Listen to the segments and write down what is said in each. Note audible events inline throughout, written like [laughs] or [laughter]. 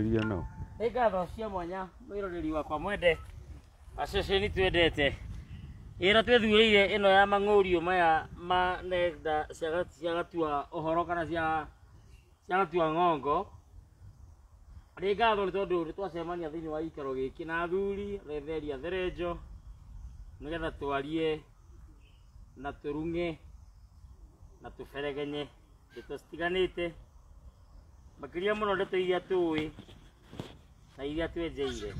irio no nä ngatho cia mwanya må iroreri wakwa mwende ni twendete ä ra twethuäire ä no ya mang'årio maya ma nenda cia gatua å horo kana cia gatua ng'ongo nä ngatho nä tondå nä twacemania thä inä wa ikaro gä kä na athuri retheria therenjo nä getha twarie na tå rung'e na tå beregenye ndeto citiganä te makiria muno ndituithia tuwi na iria twejeire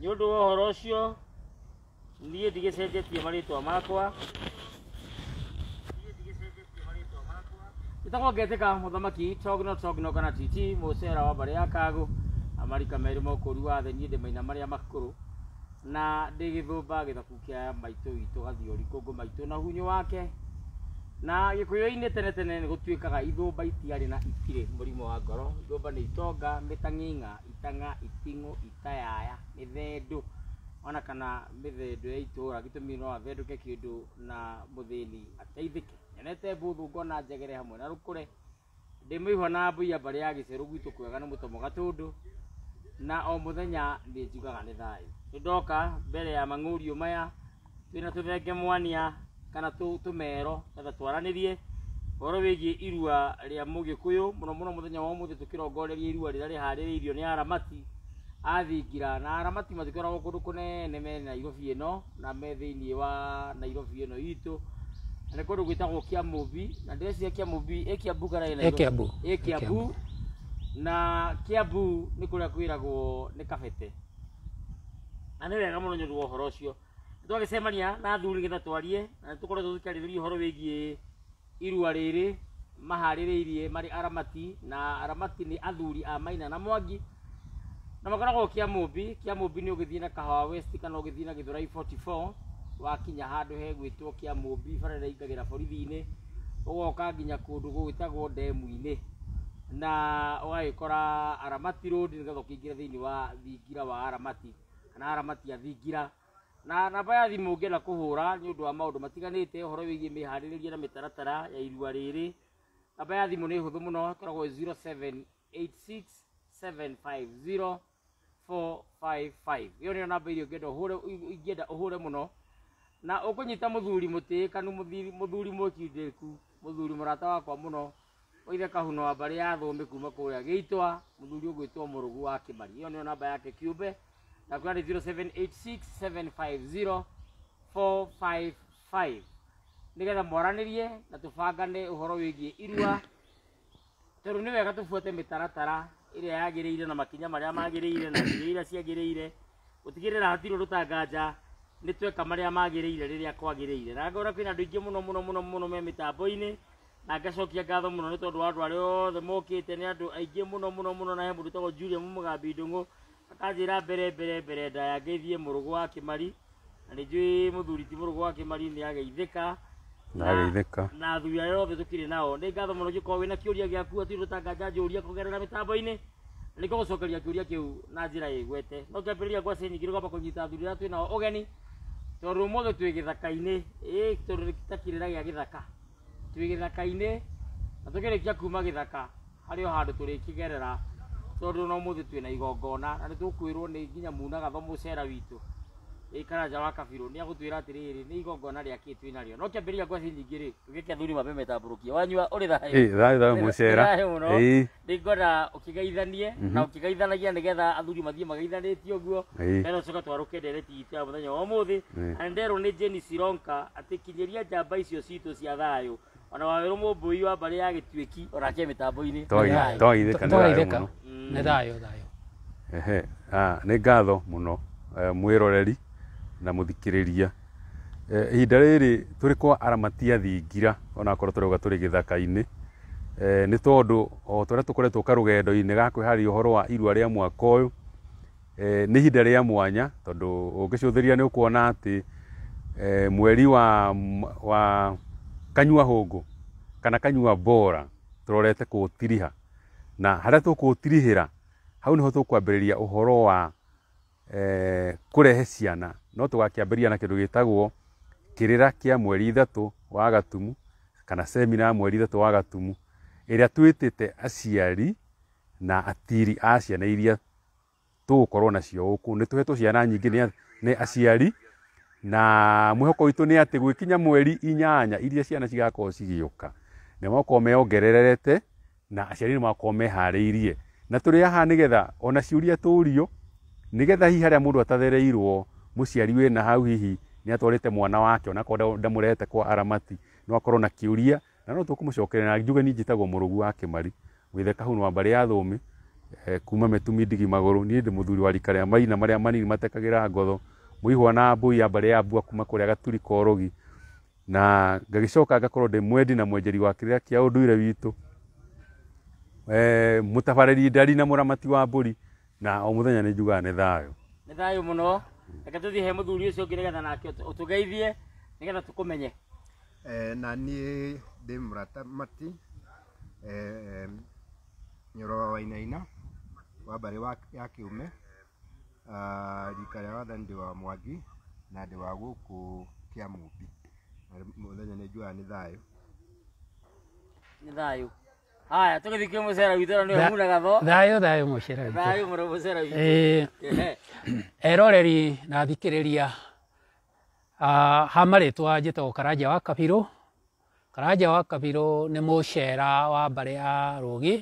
nä å ndå wa å horo å cio niä ndigä cenjetie marä makwa itagwo ka må thamaki togno kana tt cera wa mbarä ya kagũ amarika merĩ mokũri wathe marä a makå rå na thaku gĩthaku kĩa maitũ witũ gathiori kũngũ maitå na hunyå wake na gikuyu-inä tene tene nä gå tuä kaga itiarä na itirä må rimå wa ngoro ithumba nä itonga mä itanga iting'å itayaya mä thendå ona kana mä thendå ya itå ra gä tå no ke kä ndå na må ateithike ateithä ke mbå thå ngona njegere hamwe na rå kå re ndä mä na mbå ya gä cerå kwega na må gatundu ndå na o må thenya nä njugaga nä thayå nä ndoka mbere ya mang'å riå maya twä na tå thenge mwania kana tumero ngetha twaranirie horo wigie irua ria mugikuyu muno muno muthenya wa muthi tukirongoreria irua rira rihaririirio ni aramati athingira na aramati matikoragwo kundu kunene me nairobi ino na me thiini wa nairobi ino itu na nä kå ndå gwä tagwo kä ambi na ndäreciria kä ambi ä kä ambu kana ä kä ambu na kä ambu nä kå rä a kwä ragwo nä kabete na nä wega må no nyå ndå wa å horo å cio twagicemania na athuri getha twarie na tukorwo tukiarithĩria ũhoro wĩgiĩ irua rĩrĩ maharĩrĩirie mari aramati na aramati ni athuri a maina na mwangi na makoragwo kĩa mũmbi kĩa mũmbi nĩ ũgĩthiĩ na kahawa west kana ũgĩthiĩ na gĩthurai 44 wakinya handũ hegwĩtwo kĩa mũmbi bara ĩrĩa ingagĩra borithi-inĩ ũgoka nginya kũndũ gũgĩtagwo demu inĩ na ũgagĩkora aramati road nĩgetha ũkĩingĩre thĩinĩ wa thingira wa aramati kana aramati a thingira na namba ya thimå ngä enda kå hå ra nä ndå wa maå ndå matiganä te å horo wä harä rä na mä taratara ya irua rä rä namba ya thimå nä hå thå må no koragwo 0786750455 ä yo namba iria ingäenda å hå re må no na å kå nyita må thuri må tä kanu thuri må kindä må rata wakwa må no oire kahuno wa mbarä ya thå kuma kå rä a gä itwa må thuri å gwä two må rå gu wa kä mari ä yo nä yo namba yake kä na daktari 0786750455 nigetha mwaranirie na tubangane uhoro wigie irua tondu ni wega tubuate mitaratara iria yagiriire na makinya maria magiriire na njira iria ciagiriire gutigirira hatirwo rutanganja ni tweka maria magiriire riria kwagiriire na ngona kwina andu aingi muno muno muno muno me mitambo-ini na ngacokia ngatho muno ni tondu wa andu aria othe mokite ni andu aingi muno muno muno na he mundu togwo Julia Mumugambi Ndungu akanjira mbere mbere mbere nda yangithie murugo wa kimari na nijui muthuri ti murugo wa kimari ni ageithika na ageithika na athuri arĩa othe tukire nao nĩ ngatho mũno ngĩkorwo wĩna kĩũria gĩaku atĩ ndũtanganja njũria kũgerera mĩtambo ni ko gucokeria kiuria kiu na njĩra igwete no ngĩambĩrĩria ngwacĩ nyingĩ rũgamba kũnyita athuri arĩa twĩnao ũgeni tondũ ũmũthĩ twĩ gĩthaka-inĩ ĩ tondũ ta kĩrĩra gĩa githaka twĩ gĩthaka-inĩ na tũkĩrĩkia kuma githaka hari o handũ tũrĩkĩgerera tondu no muthi na igongona na tukwirwo ni nginya munaga tho mucera witu ikaranja jawa kabiru ni agutwira atiriri ni igongona ria ki mhm. na rio no kiambiria ngwaci nyingi ri ugike thuri mabeme tamburukia wanyua uri thahe eh thahe thahe mucera eh ningona ukigaithanie na ukigaithanagia getha athuri mathie magaithanitie guo nero coka twaruke ndereti ti ya muthenya wa muthi anderwo ni Jeni Sironka atikinyeria jamba icio citu cia thayo ona waweru mumbui wa mbari ya gituiki ona kia mitambo-ini twaithika nä thayo thayo ehe ah, nä ngatho må no eh, mwäroreri na må thikärä eh, ihinda rĩrĩ tũrĩ kwa aramatiathingira onakorwo tũrauga tũrĩ gĩthaka-inĩ eh, nĩ tondũ o tũrĩa tũkoretwo karũgendo-inĩ ga kwĩharĩria ũhoro wa irua a mwaka yå nä ihinda a mwanya ria nä å kuona atä mweri wa kanyua hongo kana kanyua bora turorete kuutiriha na haria tukuutirihira hau niho tukwambiriria uhoro wa eh, kurehe ciana no tugakiambiriria na kindu gitagwo kirira kia mweri ithatu wa gatumu kana semina mweri ithatu wa gatumu iria twitite aciari na atiri a ciana iria tugukorwo nacio uku ni tuhetwo ciana nyingi ni aciari na mwihoko witu ni ati gwikinya mweri inyanya iria ciana cigakorwo cigiuka ni makorwo meongererete na aciari ni makorwo mehariirie na turi haha nigetha ona ciuria turio nigetha hihi haria mundu atathereirwo muciari na hau hihi ni atwarite mwana wake ona korwo ndamurete kwa aramati no akorwo na kiuria na no na njuge ni njitagwo murugu wa kimari withe kahunu wa mbari ya thumi eh, kuma metumi ndigi maguru ni ndi muthuri wa rikare ria maina maria manini matekagira ngotho muihwa na mbui ya mbare ya mbua kuma kuria gaturi korogi na ngagicoka ngakorwo ndi mwendi na mwenjeri wa kiria kia unduire witu eh mutabariri ndari na muramati wa mburi na o muthenya ni njugaga ni thayo ni thayo muno reke tuthie he muthuri ucio ngi nigetha nake utugeithie nigetha tukumenye eh na niä ndä må rata mati eh, e, wa wainaina wa mbarä ya kä Ah, rika rĩao wathani ndĩ wa mwangi na ndĩ wa gũkũ kĩa mũmbi mũthenya nĩ njuaga nĩ thayũ nĩ thayũ haya tũgĩthikie mũcera witũ na nĩwe muna gatho thayũ thayũ mũcera witũ thayũ mũno mũcera witũ eroreri na thikĩrĩria ah, ha marĩtwa njĩtagwo karanja wa kabirũ karanja wa kabirũ nĩ mũcera wa mbarĩ ya rũgĩ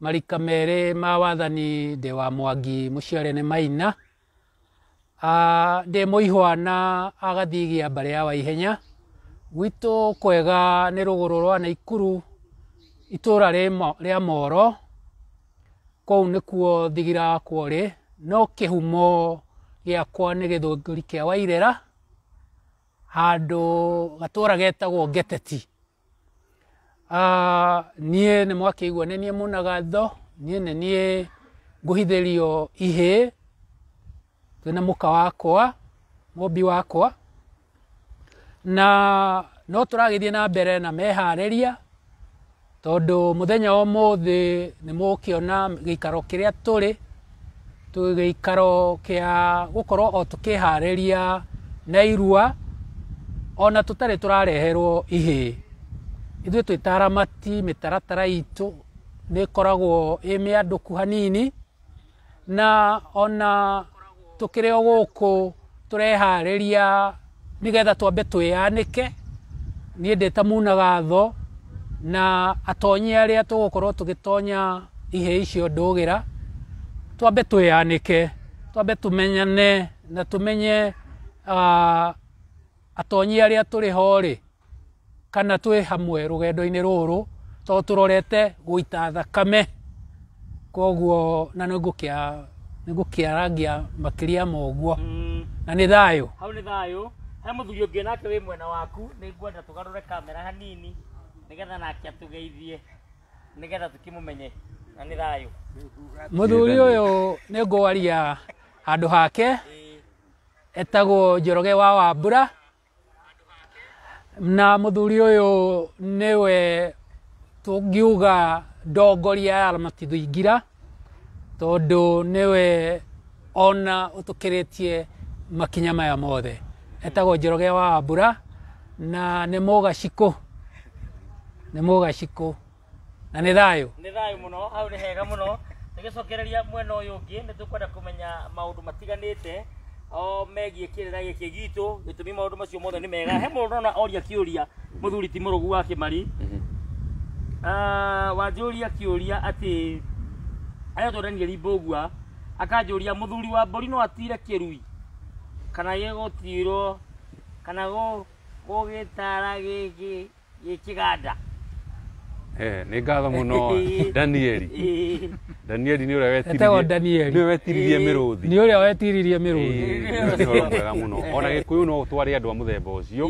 marika merä ma wathani ndä wa mwangi må ciare nä maina ah, ndĩ mũihwa na agathigia mbarä ya waihenya gwitå kwega nä rå gå rå rwa naikuru rä a moro nä kuo thigira wakwo rä no kä humo gä akwa nä kĩhumo gĩakwa ri kä a wairera handå gatå ra getagwo ngeteti Ah, niä nä mwakä igua nä niä må nagatho niä nä niä ngå hithä rio ihä twä na må ka wakwa mwombi wakwa na no tå ragä thiä na mbere na meharä ria tondå må thenya o må thä nä må kä ona gä ikaro kä rä a tå rä gä ikaro kä a gå korwo o tå kä harä ria na irua ona tå tarä tå rareherwo ihä ithuä twä taramati mä taratara itå nä koragwo ä mä andå ku hanini na ona tå kä rä o gå kå tå reharä ria nä getha twambe twä yanä ke niä ndä ta tho na atonyi arä a tå gå korwo tå gä tonya ihe icio gä ra twambe twä yanä ke twambe tå menyane na tå menye uh, atonyi arä a tå rä ho rä kana twi hamwe rugendo-ini ruru to turorete guita thakame koguo na ningukia ningukiaragia makiria moguo mm. na ni thayo hau ni thayo he muthuri ungi nake wi mwena waku ningwenda tugarure kamera hanini getha nake atugeithie nigetha tukimumenye na ni thayo muthuri uyu ngwaria handu hake etagwo njoroge wa wambura na muthuri uyu niwe tungiuga ndongoria ya ramatindo thuingira tondu niwe ona utukiritie makinya maya mothe etagwo njoroge wa mbura na nä må gacikå nä må na nä thayå nä thayå må no hau nä hega må no gä cokereria mwena å yå å ngä nä tå kwenda kå menya maå ndå matiganä te kä gä kä gitå gä tå mi maå ndå macio mothe nä mega he må mundu ona oria å ria må thuri ti må rå gu wa kä kä mari wanjå ria ria mm-hmm. å atä ah, kimari wanjuria kiuria rimbå gua akanjå ria må thuri wa mburi no atire kä rui kana tirwo kana gå gä tara gä kä ganda Eh, nä ngatho må no [laughs] danieli danieli ni å wetiririe mä rå thi nä å ni a wetiririe mä rå thi må no ona gä no twarä andå a må themba å cio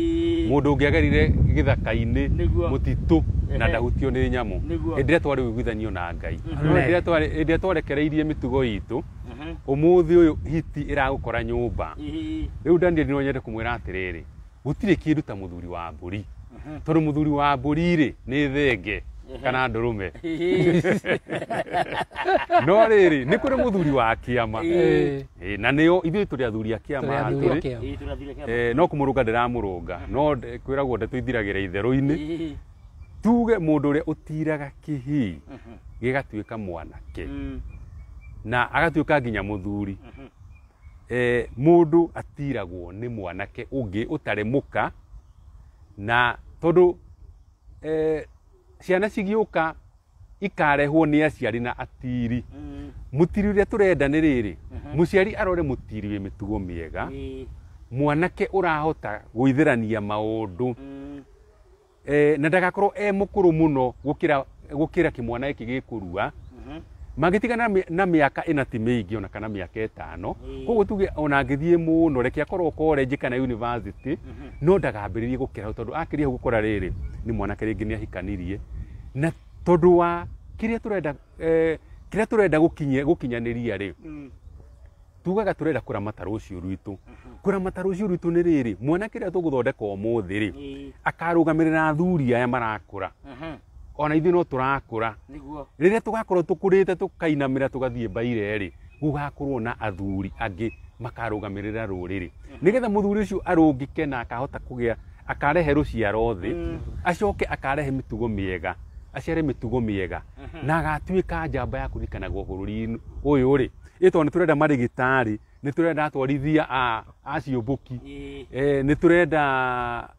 må ndå ngä agerire gä thaka-inä må titå na ndahutio nä nyamå hä ndä rä a twarä na ngai hä ndä rä a twarekereirie mä tugo itå uyu må thä å yå hiti ä ragå kora nyå mba rä danieli no nyende kå mwä ra atä gå tirä kä ta må thuri wa mbå ri tondå må thuri wa mbå ri ni nä thenge Mm-hmm. kana ndurume [laughs] no riri ni kuri muthuri wa eh na nĩo ithu turi athuri a eh no ndira muruga no kwiragwo ndeto ithiragĩra itherũ tuge mundu ũrĩa utiraga kihi mm-hmm. gigatuika mwanake mm. na agatuika nginya eh mundu mm-hmm. atiragwo ni mwanake ungi utare muka na eh ciana cigĩũka ikarehwo ni aciari na atiri mutiri mm. ũrĩa turenda ni riri muciari mm-hmm. arore mutiri wĩ mitugo miega mm. mwanake urahota gwĩthĩrania maundu mm. eh, na ndagakorwo e mukuru muno gukira gukira kĩmwana gĩkĩ magitigana na miaka ina ti miingi ona kana miaka etano hmm. koguo tuge ona ngithie muno reke akorwo college kana university mm-hmm. no ndagambiririe gukira tondu akirie hau gukora riri ni mwanake ringi ni ahikanirie na tondu wa kiria turenda eh, kiria turenda gukinyia gukinyaniria ri hmm. tugaga turenda kuramata rucio rwitu mm-hmm. kuramata rucio rwitu ni riri mwana ria tuguthondeka umuthi ri hmm. akarugamirira athuri aya marakura mm-hmm ona ithuä no tũrakũra rĩrĩa tũgakorwo tũkũrĩte tũkainamĩra tugathie baire ri gugakorwo na athuri angĩ makarugamirira ruriri nigetha muthuri ucio arungike na akahota kugia akarehe rũciaro thĩ mm. acoke akarehe mitugo miega aciare mitugo miega na agatuĩka njamba ya kũririkanagwo bũrũri uyu ri ĩtondũ ni turenda marigitari ni turenda atwarithia a eh ni turenda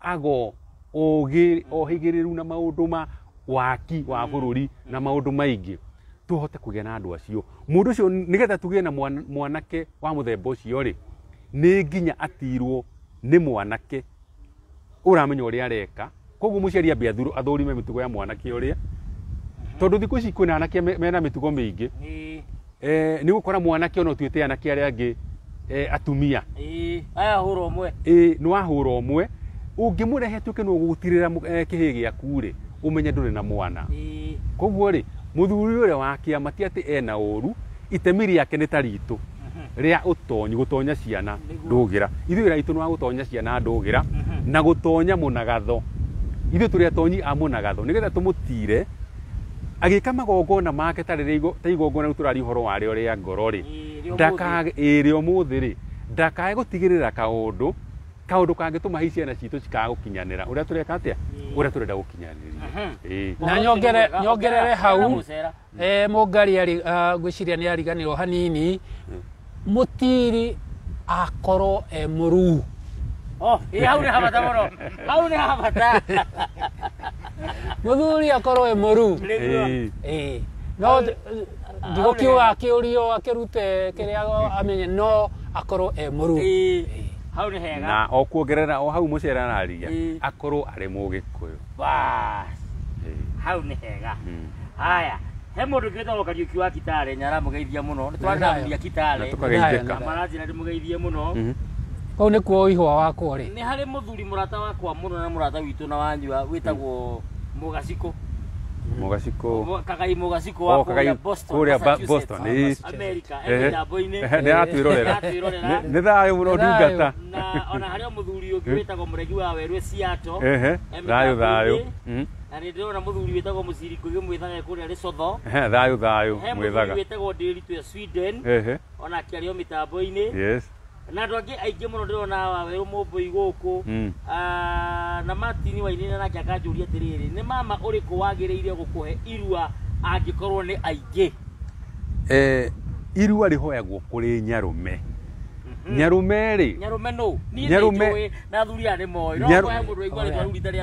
ago ohigiriru na maundu ma waki wa mm. bururi mm. na maundu maingi tuhote kugia na andu acio mundu ucio nigetha tugie na mwanake wa muthemba ucio ri ni nginya atirwo ni mwanake uramenya uri areka koguo muciari ambe athurime mitugo ya mwanake uria mm-hmm. tondu thiku ici kwina anake mena mitugo miingi ni gukora mwanake ona tuite anake aria angi atumia aya hura eh ni wahura omwe ungimurehe tuke no gutirira eh, kihi giaku ri umenye ndure na mwana koguo ri muthuri ure wa kiama ti ati ena oru itemi yake ni taritu ria utonyi gutonya ciana ndugira ithu ira itu wa gutonya ciana ndugira na gutonya munagatho ithu tå rä atonyi a munagatho nä getha tå agä ka magongona make ta igongona rä u tå horo ngoro ri ndakaä rä omuthiri må thä rä ndakae tigä rä ra kaå ndå kaundu kangituma hii ciana citå cikagåkinyanä å rä a tå reka atä a å rä a tå renda gåkinyanä na nyongerere hau må ngari ngwä ciria nä ariganä hanini må tiri akorwo e må ruu oh, hau nä habata må hau nä habata må thuri akorwo e må ruu no ndigå kiå akä å rio akä rute kä rä a amenye no akorwo e må ruu hau nä hega na o kuongerera o hau må cere araria akorwo arä må gä kå yå hau nä hega haya he må ndå ngä toro ki wa kitare nyara aramå geithia må no nä twaranamia kitare maranjä ndä må geithie må no mm-hmm. kau nä kuo ihwa wakwa rä nä harä må thuri må rata wakwa må no na må rata witå na wanyua wä tagwo må gacikå Mogaciko kagai mogaciko wa oh, kuria Boston kuria America ene na ona eh. wa werũ Seattle eh, eh. Mm. thayũ thayũ na nä ndä rona må thuri ona na andå angä aingä må no ndä rona wawerå må mbå igå kå na matini wainä nake akanjå ria atä rä rä nä mama å rä kå wagä rä ire gå kå he irua angä korwo nä aingä irua rä hoyagwo kå rä nyarå me nyarume rä nyarume no nyarume na thuri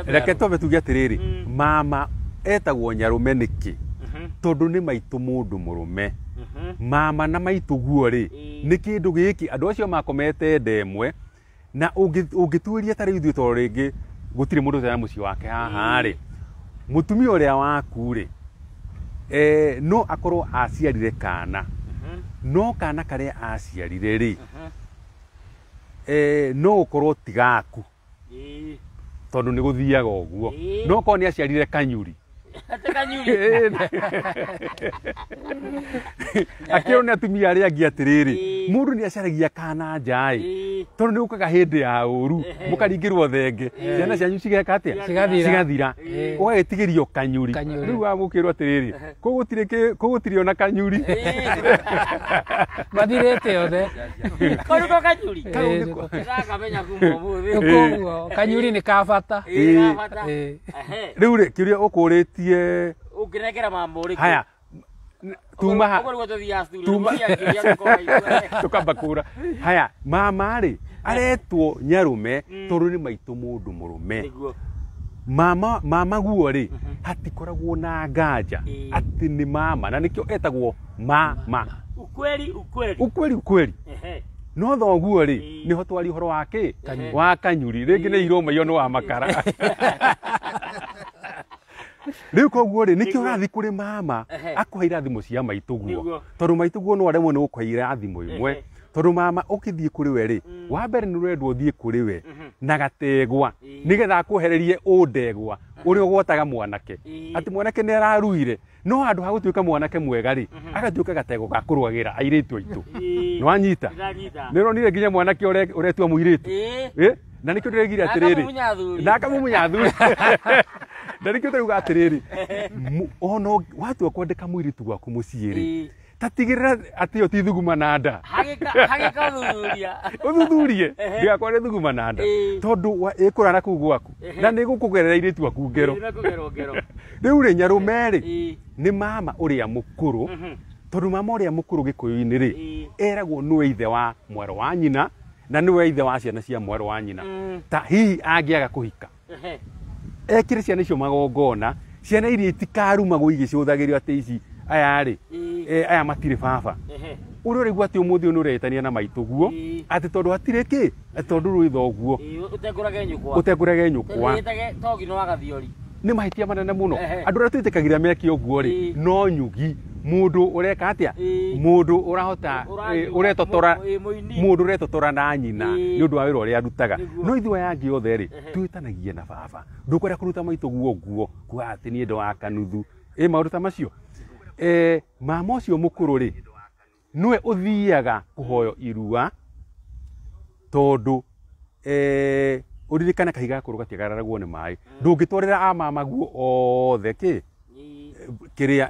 reke twambe tuge atä rä mhm. rä mama etagwo me nä kä mhm. tondå nä maitå må ndå må rå me mama na maituguo rä nä kä ndå gä kä andå acio makomete mwe na å ngä tuä tarä u ithuä tondå rä ngä gå tirä må ndå tena må ciä wake haha-rä må tumia å rä a waku-rä e, no akorwo aciarire kana no kana karä a aciarire rä e, no gå korwo tigaku tondå nä gå thiaga å guo no korwo nä aciarire kanyuri Nateka nyuri. Akiona eh. atumia aria angi atiriri. Eh. Mundu ni acaragia kana njai. Eh. Tondu ni ukaga hindi ya uru. Mukaringirwo thenge. Ciana cianyu cigeka atia? Cigathira. Cigathira. Ugagitigirio kanyuri. Riu wamukirwo atiriri. Kugutire kugutire ona kanyuri. [laughs] Mathirite othe. Koruko kanyuri. Koruko. Ndakamenya kumo. Kanyuri ni kafata. kabata. Riu ri kiria ukuritie ungirekera mambo riku haya tuma ha tuma tukamba [laughs] kura haya mama rĩ aretwo nyarume mm. tondũ nĩ maitũ mũndũ mũrũme mama guo rĩ mm-hmm. hatikoragwo na nganja atĩ nĩ mama na nĩkĩo etagwo mama ukweli ukweli ukweli ukweli no thoguo rĩ niho twari horo wa wa kanyuri rĩngĩ nĩ irũmaio nĩ wa makara [laughs] rä u koguo rä nä kä å kå rä mama akå he irathimå cia maitå guo tondå maitå guo no aremwo nä gå kå he irathimå imwe tondå mama å kä thiä kå rä we rä mm. wa mbere nä å rendwo å thiä kå rä we mm-hmm. na gategwa nä getha akå hererie å ndegwa å rä a å gwotaga mwanake atä mwanake nä araruire no handå ha gå tuä ka mwanake mwega rä mm-hmm. agatuä ka gategwa ga kå rwagä ra airä tu aitå nä wanyita nä ronire nginya mwanake å retua må irä tu na nä kä å ndä regire atä rä rä na akamumunya thuri [laughs] na rä kä å tarä atä rä rä ona watua kwandä mwä tu waku må ciä rä tatigä rä ra atä yo ti thuguma na nda å thuthurie ndä gakwa nä thuguma na nda tondå ä kå rana kå u gwaku na nä gå kå gerera irä tu aku ngero rä u rä nyarå merä nä mama å rä a må kå rå tondå mama å rä a må kå rå gä kå yå-inä rä eragwo nä we ithe wa mwero wa nyina na nä we ithe wa ciana cia mwero wa nyina mhmm. ta hihi angä aga kå hika ekire ciana icio magongona ciana iria itikaruma gå igä atä ici mm. eh, aya rä aya matirä baba å rä å raigua atä å må thä å nä å retania na maitå guo mm. atä tondå hatirä kä tondå rwä thoguo å tengårage nyå kwa nä mahä tia manene må no andå arä a twä tä kagä meke å guo rä no nyugi mudu ureka atia mundu urahota uretotora mundu uretotora na nyina ni undu wa wira uria arutaga no ithuĩ aya angĩ othe rĩ twĩtanagia na baba ndũkwenda kuruta maitũ guo guo kuga atĩ niĩ ndo wa kanuthu ĩ maũndũ ta macio mama ũcio mũkũrũ rĩ nĩwe ũthiaga kũhoyo irua tondũ ũririkane kahiga kũrũ gatiagararagwo nĩ maĩ ndũngĩtwarĩra amamaguo othe kĩ kĩrĩa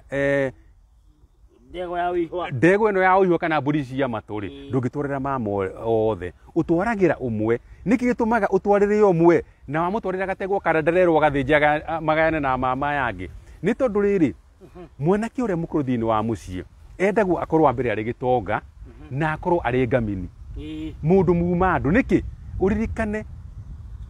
ndegwa ä no yaåihwa kana mbå ri cia matå rä mm. ndå ngä twarä ra mama othe å twaragä ra å mwe nä kä gä tå maga å twarä re mwe na wamå twarä ra gategwo karendererwo gathä njaga magayane na mama yangä nä tondå rä rä mm-hmm. mwanake å rä a må krå rå wa må ciä endagwo akorwo wa mbere arä gä tonga mm-hmm. na akorwo arä ngamini må ndå muma andå nä kä å ririkane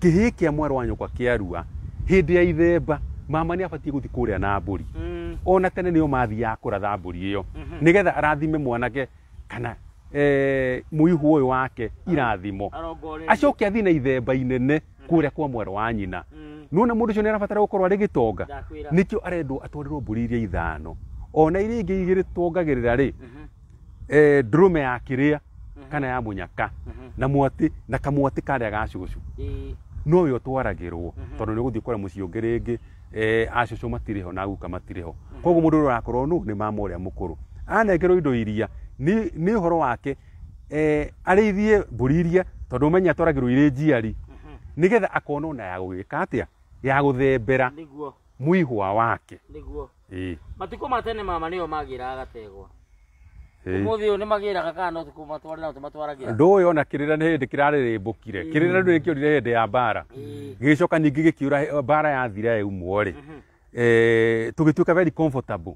kä hä kä a mwarå wa kwa kä arua hä ndä ya ithemba mama nä abatiä gå thiä kå rä a na mbå ri mm. ona tene nä o ya kå ratha mbå ri ä yo mhm. nä getha arathime mwanake kana eh, må ihu å yå wake irathimo acoke athiä na ithemba inene mm. kå rä a kwa mwero wa nyina mm. nona må ndå å cio nä arabatara gå korwo arä gä tonga nä kä o arendwo atwarä mbå ri iria ithano ona iria ingä igä rä twongagä rä ra mhm. eh, ya kä rä a kana ya må nyaka mhm. na mwatĩ na kamwatĩ karĩa gacũcũ no we twaragirwo mhm. tondå nä gå thiä kora må ciå ngä rä ngä e, acåcå matirä ho na guka matirä ho mhm. koguo må ndå å rakorwo no nä mama å rä a må kå rå anengerwo indo iria nä å horo wake e, arä ithie mbå ri iria tondå menye atwaragä rwo irä njiari mhm. nä getha akona ona ya gwika gä ka atä a ya gå thembera mwihwa wake matukå matene mama nä magira magä ndåyå ona kä rä ra nä hä ndä kä rarä rä mbå kire kä rä ra ndå rä kä orire hä ndä ya mbara gä coka ningä gä kä ura mbara yathira yaumwo rä mm-hmm. tå gä tuä ka very comfortable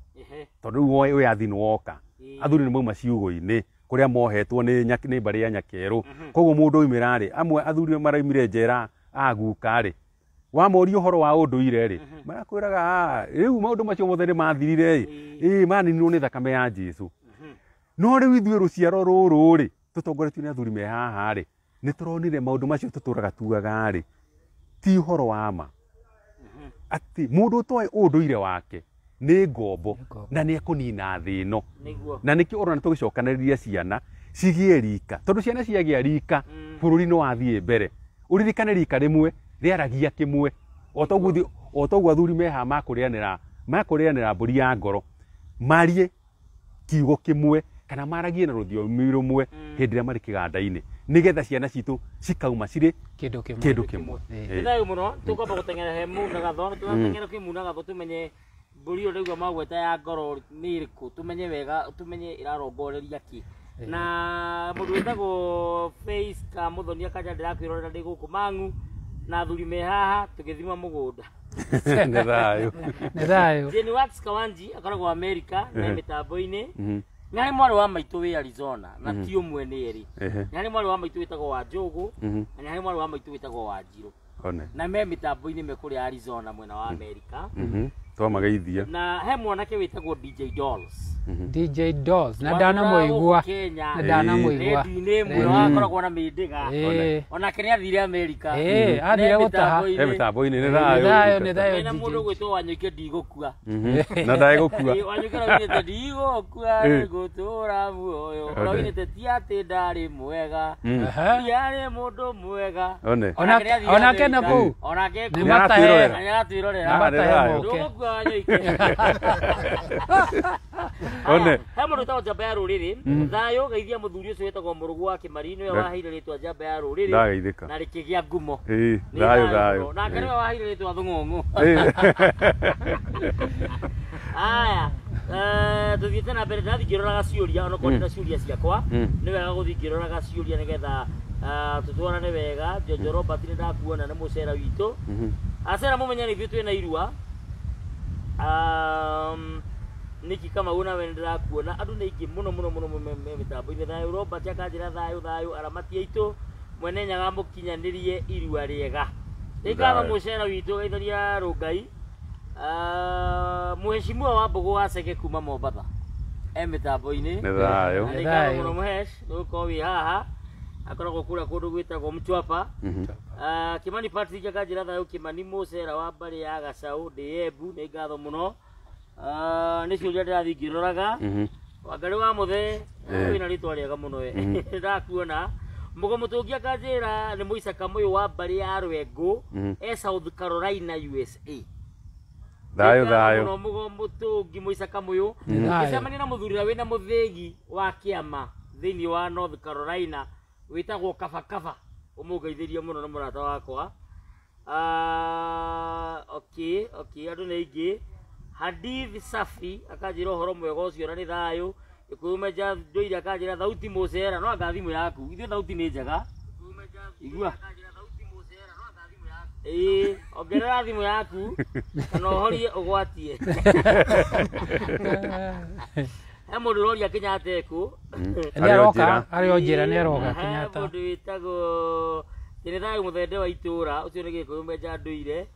tondå rä u å yathi nä woka athuri nä mauma ciugå-inä kå rä a mohetwo nä mbä rä a nyakerå koguo må ndå aumä ra rä amwe athuri maraumire njera aguka rä wamori å horo wa å ndå ire rä mm-hmm. marakwä raga rä u maå ndå macio mothe nä mathirire ä maninirwo nä thakame ya jesu no rä u ithuä rå ciaro rå rä tå tongoretio nä athuri me haha nä tå ronire maå ndå macio tå tå raga tuaga ti å horo wa ma atä må ndå å toä å ndå wake nä ngombo na nä ekå nina thä no na nä kä å tå gä cokanä ciana cigä rika tondå ciana ciagä a rika bå rå ri nä wathiä mbere å ririkane rika rä mwe rä aragia kä mwe o toguo athuri meha makå rä anä ra mbå ri ya ngoro marie kiugo kä mwe kana maragie na ruthio rũmwe hĩndĩ ĩrĩa marĩ kĩganda nigetha ciana citũ cikauma cire cirĩ kĩndũ kĩmwe kĩndũ kĩmwe nĩ thayu mũno tũkwamba gũteng'era he munagatho tũrateng'era mm. kwĩ gatho tumenye mbũri ĩyo ndaigua magweta ya ngoro miriku tumenye wega tumenye irarongoreria ki na mũndũ wĩtagwo face ka mũthonia kanja ndĩrakwĩrorera ndĩ gũkũ mang'u na thuri me haha tugithima mugunda nĩ thayũ nĩ thayũ jane wax kawanji akoragwo america na e mĩtambo-inĩ mm-hmm nä harä mwarä wa maitå wä arizona na mhm. ti å mwe nä erä nä harä mwarä wa maitå wä tagwo wa njågå mhm. na nä harä mwarä wa maitå wä tagwo wa njirå na me mä tambo-inä me kå arizona mwena wa mhm. amerika mm -hmm twamageithia na he mwanake witagwo DJ Dolls mhm. DJ Dolls na ndanamuigua na ndanamuigua rĩu akoragwo na mĩndĩga ona nĩ athire Amerika athire gũtaha ni inĩ nĩ thayũ nĩ thayũ mhm. na mũndũ ũgwĩtwo wanyũke ndigũkua na ndaĩ gũkua wanyũke raugĩte ndigũkua ngũtũra muoyo raugĩte ti atĩ ndarĩ mwega ndiarĩ mhm. mũndũ mwega onake na kũu onake nĩ matahee nĩ aratwĩrorera ndũgũkua kanya ike [laughs] one he må ndå tagwo njamba ya rå rä rä thayå geithia må thuri å cio wetagwo må rå gu wa kä mari nä we waheire rä twa njamba ya rå rä rä na rä kä gä a ngumo thayå thayå nake nä we waheire rä twa thå ng'ong'å [laughs] aya eh, tuthiite na mbere ndathi ngĩroraga ciũria onokorwo mm. ndĩna ciũria ciakwa mm. nä wega gũthiĩ ngĩroraga ciũria nĩgetha eh, tũtwarane wega jojo mm. robert nä ndakuona nĩ mũcera witũ mm-hmm. acera mũmenya nĩ twä na irua um, niki kama una we kuona andå nä muno må no må no må mä tambo thayå robert akanjä ra thayå thayå aramati aitå mwene nyaga må kinyanä rie irua rĩega nä ngama må cera witå gaithoria rå ngai mheshimiwa wa uh, mbå gå wa kuma mombatha e mä tambo-inä nä thayå nä ngama må gå korwo wä haha akoragwo kå rä kå ndå gwä tagwo Uh, Kimani Patrick kanjä ra thayå kimani mani må cera wa mbarä ya gacaå ndä embu nä ngatho må no ah, nä ciå ria ndä rathi ngä roraga mhm. wangarä wa må the eh. na rä twa rä aga må no mhm. [laughs] ndakuona må gomo tå ngä aka njä ra nä må icaka må yå wa mbarä ya rwengå mhm. e south carolina usa thayå thayå må gomo tå ngä må icaka må yå gä cemania na må thurä ra wä na må thägi wa kä ama thä inä wa north carolina wä kabakaba umungeithirie muno na murata wakwa uh, okay okay andu ni aingi Hadith Safi akanjira horo mwega ucio na ni thayu ikumeja ndoire akanjira thauti mucera no anga thimu yaku ithu thauti ni njega igua ĩĩ ongerera thimũ yaku [laughs] kana ũhorie ũgwatie [laughs] he må ndå roria kenyatta ekå hmm. [laughs] nä aroka arä o njä ra nä aroka kenyatta må ndå wä tagwo jenethari må thende wa itå ra å cio nä gä kå yå menja ndå ire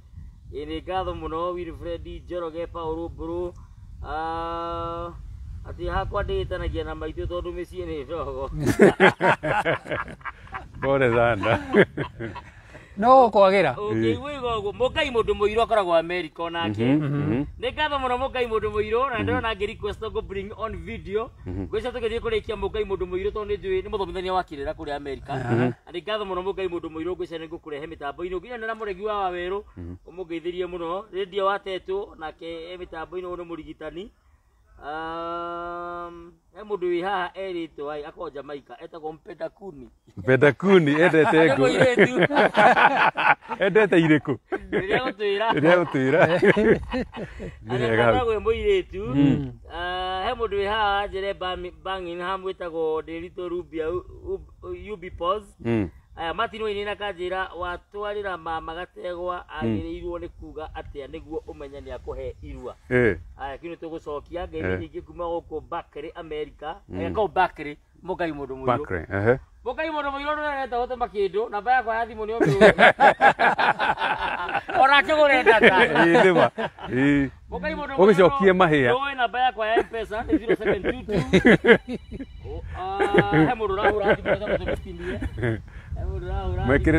nä ngatho må no wilfred njoroge paå mbå rå atä hakwa ndä tanagia na maitå tondå mä ciä nä ndogo mbore [laughs] thanda [laughs] no gå kwagä eh. gå må kai må ndå må irå akoragwo amerika onake nä ngatho må no må kai må ndå må irå na ndä rona ngä ngwä cia tå gä thiä kå rä kia må kai må ndå må thomithania wa kä rä ra kå rä na nä ngatho må no må kai må ndå må irå ngwä cia å nginya nä na regi wa wawerå å må ngeithä rie må no nake e mä tambo-inä å nä må rigitani Um, he må ndå wä haha erä two akorwo jamaika etagwo mpenda kuni mpenda kuni endete ngå endete irä kå rä rä a gå twä ra gwä må irä he må ndå wä haha njere bangin hamwä tagwo ndä ritå rubia ubipos mm aya matino ini na kanjira watwarira mama gategwa hmm. agirirwo ni kuga atia niguo umenya ni akuhe irua aya kino tugucokia ngeni ingi kuma guku bakre America hmm. aya kau bakre mugai mundu muiro Bakri ehe mugai mundu muiro ndo reta hote makindu namba yakwa ya thimu ni undu ona kigurenda ta ndiwa mugai mundu muiro ugicokie mahia ndo namba yakwa ya M-Pesa ni 0722 [laughs] ah, he mundu urahura thimu mwä kä